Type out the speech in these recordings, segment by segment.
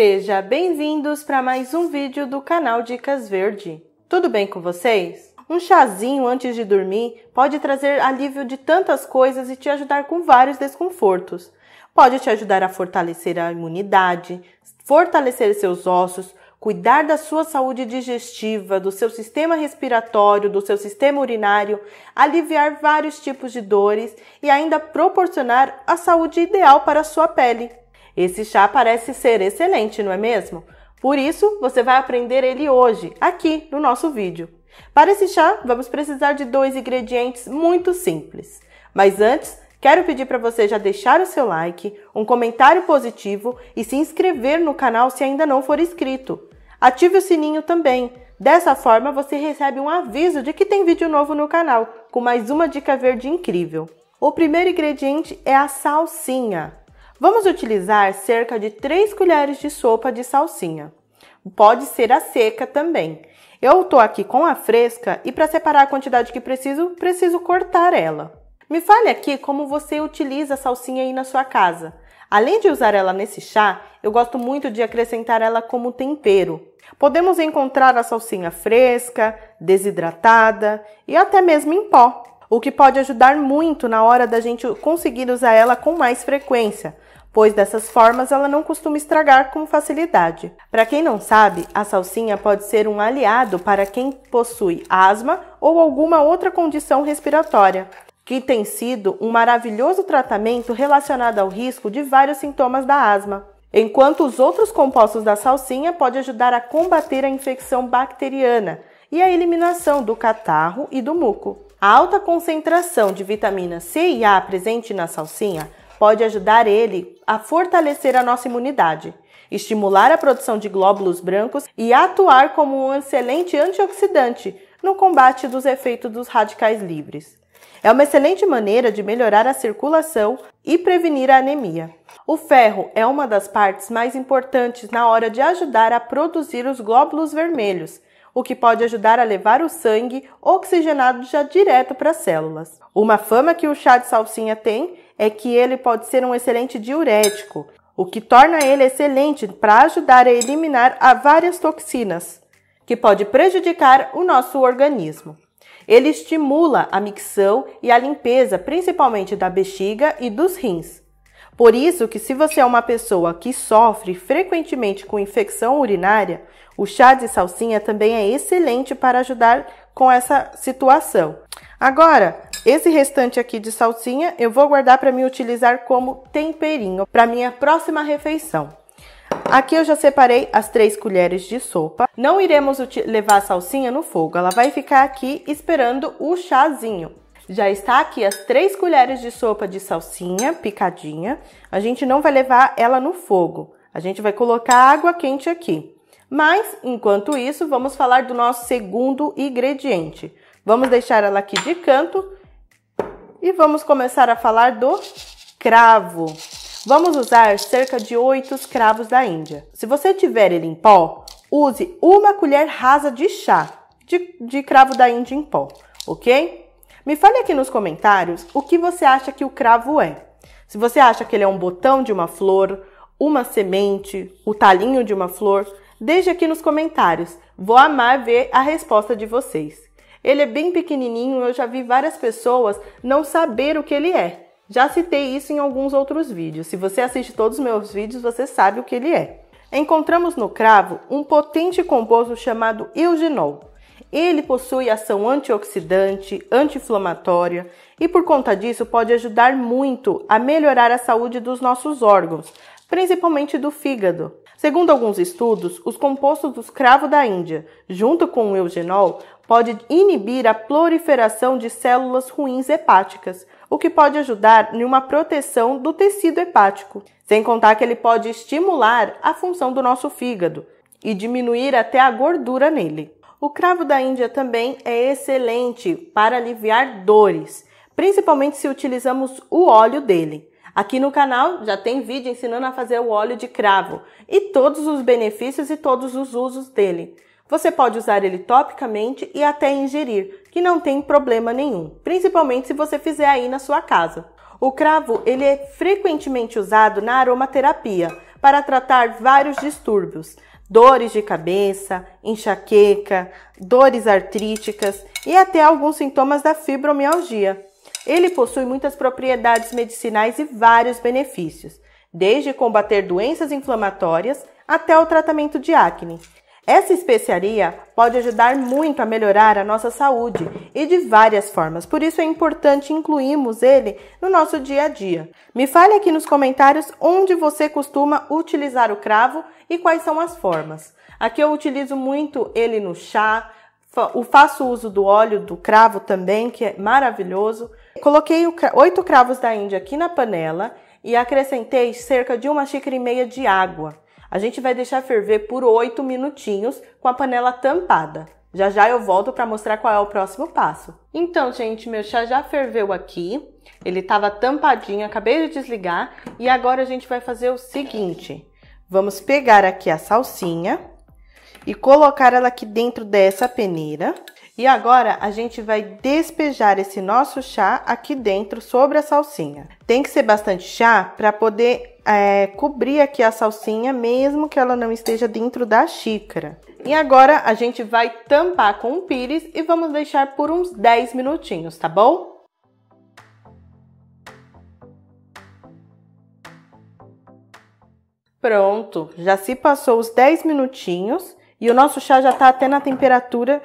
Seja bem-vindos para mais um vídeo do canal Dicas Verde. Tudo bem com vocês? Um chazinho antes de dormir pode trazer alívio de tantas coisas e te ajudar com vários desconfortos. Pode te ajudar a fortalecer a imunidade, fortalecer seus ossos, cuidar da sua saúde digestiva, do seu sistema respiratório, do seu sistema urinário, aliviar vários tipos de dores e ainda proporcionar a saúde ideal para a sua pele. Esse chá parece ser excelente, não é mesmo? Por isso, você vai aprender ele hoje, aqui no nosso vídeo. Para esse chá, vamos precisar de dois ingredientes muito simples. Mas antes, quero pedir para você já deixar o seu like, um comentário positivo e se inscrever no canal se ainda não for inscrito. Ative o sininho também. Dessa forma, você recebe um aviso de que tem vídeo novo no canal, com mais uma dica verde incrível. O primeiro ingrediente é a salsinha. Vamos utilizar cerca de 3 colheres de sopa de salsinha. Pode ser a seca também. Eu estou aqui com a fresca e para separar a quantidade que preciso, preciso cortar ela. Me fale aqui como você utiliza a salsinha aí na sua casa. Além de usar ela nesse chá, eu gosto muito de acrescentar ela como tempero. Podemos encontrar a salsinha fresca, desidratada e até mesmo em pó o que pode ajudar muito na hora da gente conseguir usar ela com mais frequência, pois dessas formas ela não costuma estragar com facilidade. Para quem não sabe, a salsinha pode ser um aliado para quem possui asma ou alguma outra condição respiratória, que tem sido um maravilhoso tratamento relacionado ao risco de vários sintomas da asma. Enquanto os outros compostos da salsinha podem ajudar a combater a infecção bacteriana e a eliminação do catarro e do muco. A alta concentração de vitamina C e A presente na salsinha pode ajudar ele a fortalecer a nossa imunidade, estimular a produção de glóbulos brancos e atuar como um excelente antioxidante no combate dos efeitos dos radicais livres. É uma excelente maneira de melhorar a circulação e prevenir a anemia. O ferro é uma das partes mais importantes na hora de ajudar a produzir os glóbulos vermelhos, o que pode ajudar a levar o sangue oxigenado já direto para as células. Uma fama que o chá de salsinha tem é que ele pode ser um excelente diurético, o que torna ele excelente para ajudar a eliminar a várias toxinas que pode prejudicar o nosso organismo. Ele estimula a micção e a limpeza, principalmente da bexiga e dos rins. Por isso que se você é uma pessoa que sofre frequentemente com infecção urinária, o chá de salsinha também é excelente para ajudar com essa situação. Agora, esse restante aqui de salsinha eu vou guardar para me utilizar como temperinho para minha próxima refeição. Aqui eu já separei as três colheres de sopa. Não iremos levar a salsinha no fogo, ela vai ficar aqui esperando o chazinho. Já está aqui as três colheres de sopa de salsinha picadinha. A gente não vai levar ela no fogo. A gente vai colocar água quente aqui. Mas, enquanto isso, vamos falar do nosso segundo ingrediente. Vamos deixar ela aqui de canto e vamos começar a falar do cravo. Vamos usar cerca de 8 cravos da Índia. Se você tiver ele em pó, use uma colher rasa de chá de, de cravo da Índia em pó, ok? Me fale aqui nos comentários o que você acha que o cravo é. Se você acha que ele é um botão de uma flor, uma semente, o talinho de uma flor, deixe aqui nos comentários. Vou amar ver a resposta de vocês. Ele é bem pequenininho, eu já vi várias pessoas não saber o que ele é. Já citei isso em alguns outros vídeos. Se você assiste todos os meus vídeos, você sabe o que ele é. Encontramos no cravo um potente composto chamado eugenol, ele possui ação antioxidante, anti-inflamatória e por conta disso pode ajudar muito a melhorar a saúde dos nossos órgãos, principalmente do fígado. Segundo alguns estudos, os compostos dos cravo da Índia, junto com o eugenol, pode inibir a proliferação de células ruins hepáticas, o que pode ajudar em uma proteção do tecido hepático, sem contar que ele pode estimular a função do nosso fígado e diminuir até a gordura nele. O cravo da Índia também é excelente para aliviar dores, principalmente se utilizamos o óleo dele. Aqui no canal já tem vídeo ensinando a fazer o óleo de cravo e todos os benefícios e todos os usos dele. Você pode usar ele topicamente e até ingerir, que não tem problema nenhum, principalmente se você fizer aí na sua casa. O cravo ele é frequentemente usado na aromaterapia para tratar vários distúrbios dores de cabeça, enxaqueca, dores artríticas e até alguns sintomas da fibromialgia. Ele possui muitas propriedades medicinais e vários benefícios, desde combater doenças inflamatórias até o tratamento de acne. Essa especiaria pode ajudar muito a melhorar a nossa saúde e de várias formas, por isso é importante incluirmos ele no nosso dia a dia. Me fale aqui nos comentários onde você costuma utilizar o cravo e quais são as formas. Aqui eu utilizo muito ele no chá, faço uso do óleo do cravo também, que é maravilhoso. Coloquei oito cravos da Índia aqui na panela e acrescentei cerca de uma xícara e meia de água. A gente vai deixar ferver por 8 minutinhos com a panela tampada. Já já eu volto para mostrar qual é o próximo passo. Então, gente, meu chá já ferveu aqui. Ele estava tampadinho, acabei de desligar. E agora a gente vai fazer o seguinte. Vamos pegar aqui a salsinha e colocar ela aqui dentro dessa peneira. E agora a gente vai despejar esse nosso chá aqui dentro sobre a salsinha. Tem que ser bastante chá para poder é, cobrir aqui a salsinha, mesmo que ela não esteja dentro da xícara. E agora a gente vai tampar com um pires e vamos deixar por uns 10 minutinhos, tá bom? Pronto, já se passou os 10 minutinhos e o nosso chá já está até na temperatura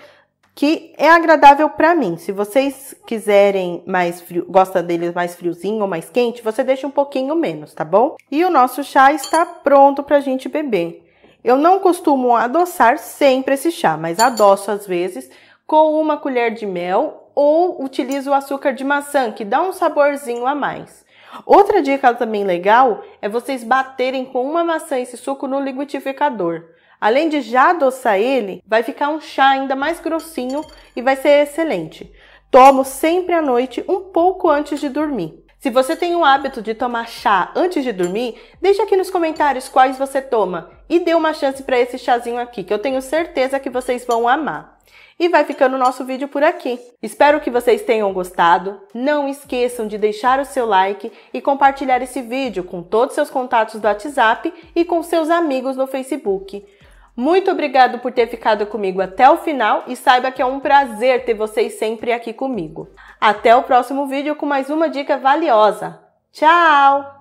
que é agradável para mim. Se vocês quiserem mais frio, gosta dele mais friozinho ou mais quente, você deixa um pouquinho menos, tá bom? E o nosso chá está pronto para a gente beber. Eu não costumo adoçar sempre esse chá, mas adoço às vezes com uma colher de mel ou utilizo o açúcar de maçã, que dá um saborzinho a mais. Outra dica também legal é vocês baterem com uma maçã esse suco no liquidificador. Além de já adoçar ele, vai ficar um chá ainda mais grossinho e vai ser excelente. Tomo sempre à noite, um pouco antes de dormir. Se você tem o hábito de tomar chá antes de dormir, deixe aqui nos comentários quais você toma e dê uma chance para esse chazinho aqui, que eu tenho certeza que vocês vão amar. E vai ficando o nosso vídeo por aqui. Espero que vocês tenham gostado. Não esqueçam de deixar o seu like e compartilhar esse vídeo com todos seus contatos do WhatsApp e com seus amigos no Facebook. Muito obrigado por ter ficado comigo até o final e saiba que é um prazer ter vocês sempre aqui comigo. Até o próximo vídeo com mais uma dica valiosa. Tchau!